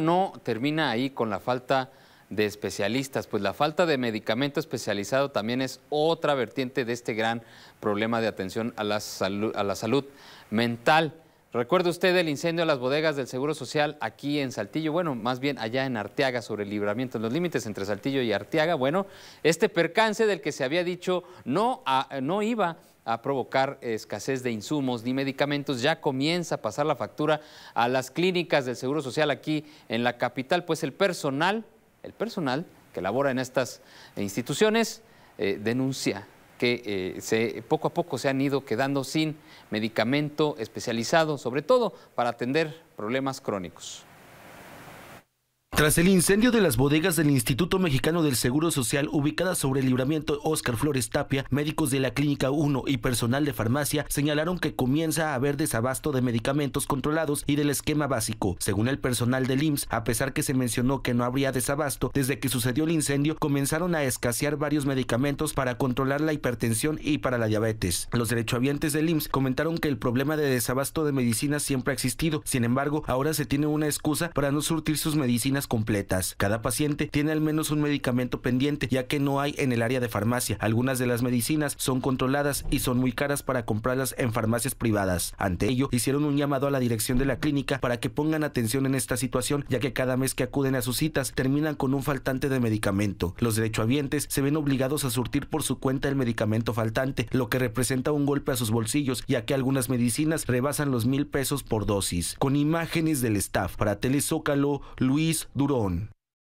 no termina ahí con la falta de especialistas, pues la falta de medicamento especializado también es otra vertiente de este gran problema de atención a la, a la salud mental. Recuerda usted el incendio de las bodegas del Seguro Social aquí en Saltillo, bueno, más bien allá en Arteaga sobre el libramiento en los límites entre Saltillo y Arteaga. Bueno, este percance del que se había dicho no, no iba a provocar escasez de insumos ni medicamentos, ya comienza a pasar la factura a las clínicas del Seguro Social aquí en la capital, pues el personal, el personal que labora en estas instituciones eh, denuncia que eh, poco a poco se han ido quedando sin medicamento especializado, sobre todo para atender problemas crónicos. Tras el incendio de las bodegas del Instituto Mexicano del Seguro Social ubicada sobre el libramiento Oscar Flores Tapia, médicos de la Clínica 1 y personal de farmacia señalaron que comienza a haber desabasto de medicamentos controlados y del esquema básico. Según el personal del IMSS, a pesar que se mencionó que no habría desabasto, desde que sucedió el incendio comenzaron a escasear varios medicamentos para controlar la hipertensión y para la diabetes. Los derechohabientes del IMSS comentaron que el problema de desabasto de medicinas siempre ha existido, sin embargo, ahora se tiene una excusa para no surtir sus medicinas completas. Cada paciente tiene al menos un medicamento pendiente, ya que no hay en el área de farmacia. Algunas de las medicinas son controladas y son muy caras para comprarlas en farmacias privadas. Ante ello, hicieron un llamado a la dirección de la clínica para que pongan atención en esta situación, ya que cada mes que acuden a sus citas terminan con un faltante de medicamento. Los derechohabientes se ven obligados a surtir por su cuenta el medicamento faltante, lo que representa un golpe a sus bolsillos, ya que algunas medicinas rebasan los mil pesos por dosis. Con imágenes del staff, para Telezócalo, Luis Durón.